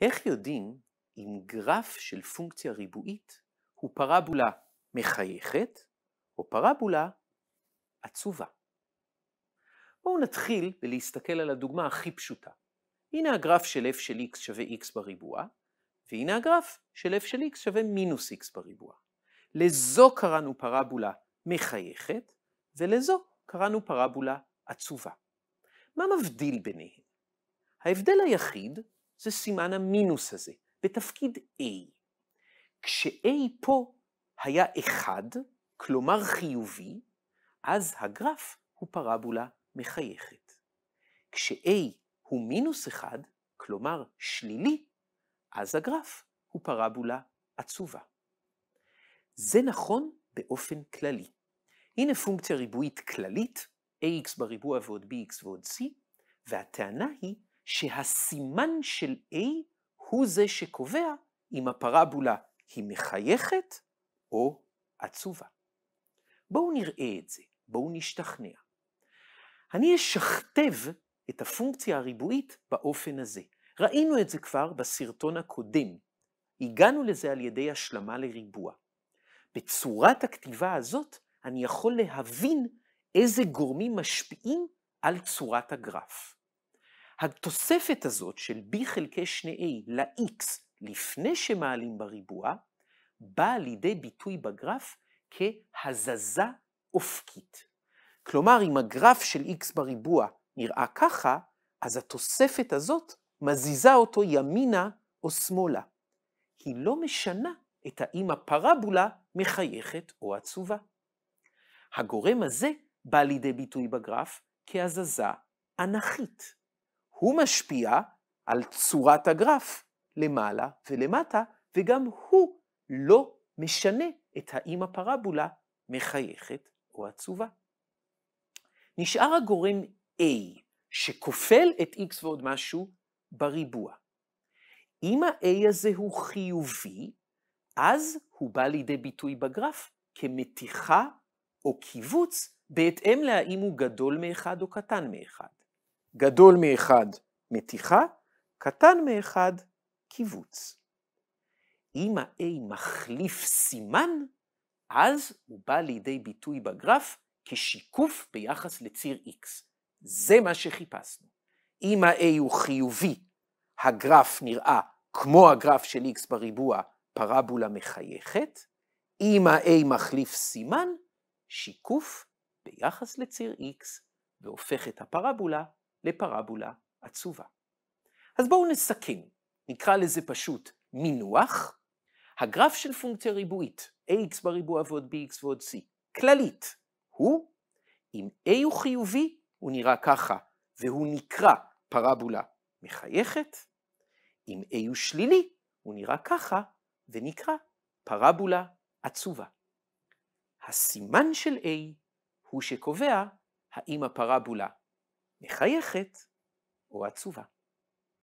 איך יודעים אם גרף של פונקציה ריבועית הוא פרבולה מחייכת או פרבולה עצובה? בואו נתחיל בלהסתכל על הדוגמה הכי פשוטה. הנה הגרף של f של x שווה x בריבוע, והנה הגרף של f של x שווה מינוס x בריבוע. לזו קראנו פרבולה מחייכת, ולזו קראנו פרבולה עצובה. מה מבדיל ביניהם? ההבדל היחיד זה סימן המינוס הזה, בתפקיד A. כש-A פה היה 1, כלומר חיובי, אז הגרף הוא פרבולה מחייכת. כש-A הוא מינוס 1, כלומר שלילי, אז הגרף הוא פרבולה עצובה. זה נכון באופן כללי. הנה פונקציה ריבועית כללית, ax בריבוע ועוד bx ועוד c, והטענה היא שהסימן של A הוא זה שקובע אם הפרבולה היא מחייכת או עצובה. בואו נראה את זה, בואו נשתכנע. אני אשכתב את הפונקציה הריבועית באופן הזה. ראינו את זה כבר בסרטון הקודם. הגענו לזה על ידי השלמה לריבוע. בצורת הכתיבה הזאת אני יכול להבין איזה גורמים משפיעים על צורת הגרף. התוספת הזאת של b חלקי שני a ל-x לפני שמעלים בריבוע, באה לידי ביטוי בגרף כהזזה אופקית. כלומר, אם הגרף של x בריבוע נראה ככה, אז התוספת הזאת מזיזה אותו ימינה או שמאלה. היא לא משנה את האם הפרבולה מחייכת או עצובה. הגורם הזה בא לידי ביטוי בגרף כהזזה אנכית. הוא משפיע על צורת הגרף למעלה ולמטה, וגם הוא לא משנה את האם הפרבולה מחייכת או עצובה. נשאר הגורם A, שכופל את x ועוד משהו בריבוע. אם ה-A הזה הוא חיובי, אז הוא בא לידי ביטוי בגרף כמתיחה או קיבוץ בהתאם להאם הוא גדול מאחד או קטן מאחד. גדול מאחד מתיחה, קטן מאחד קיבוץ. אם ה-A מחליף סימן, אז הוא בא לידי ביטוי בגרף כשיקוף ביחס לציר X. זה מה שחיפשנו. אם ה-A הוא חיובי, הגרף נראה כמו הגרף של X בריבוע, פרבולה מחייכת. אם ה-A מחליף סימן, שיקוף ביחס לציר X, והופך את הפרבולה לפרבולה עצובה. אז בואו נסכם, נקרא לזה פשוט מינוח, הגרף של פונקציה ריבועית, ax בריבוע ועוד bx ועוד c, כללית, הוא, אם a הוא חיובי, הוא נראה ככה, והוא נקרא פרבולה מחייכת, אם a הוא שלילי, הוא נראה ככה, ונקרא פרבולה עצובה. הסימן של a הוא שקובע האם הפרבולה מחייכת או עצובה.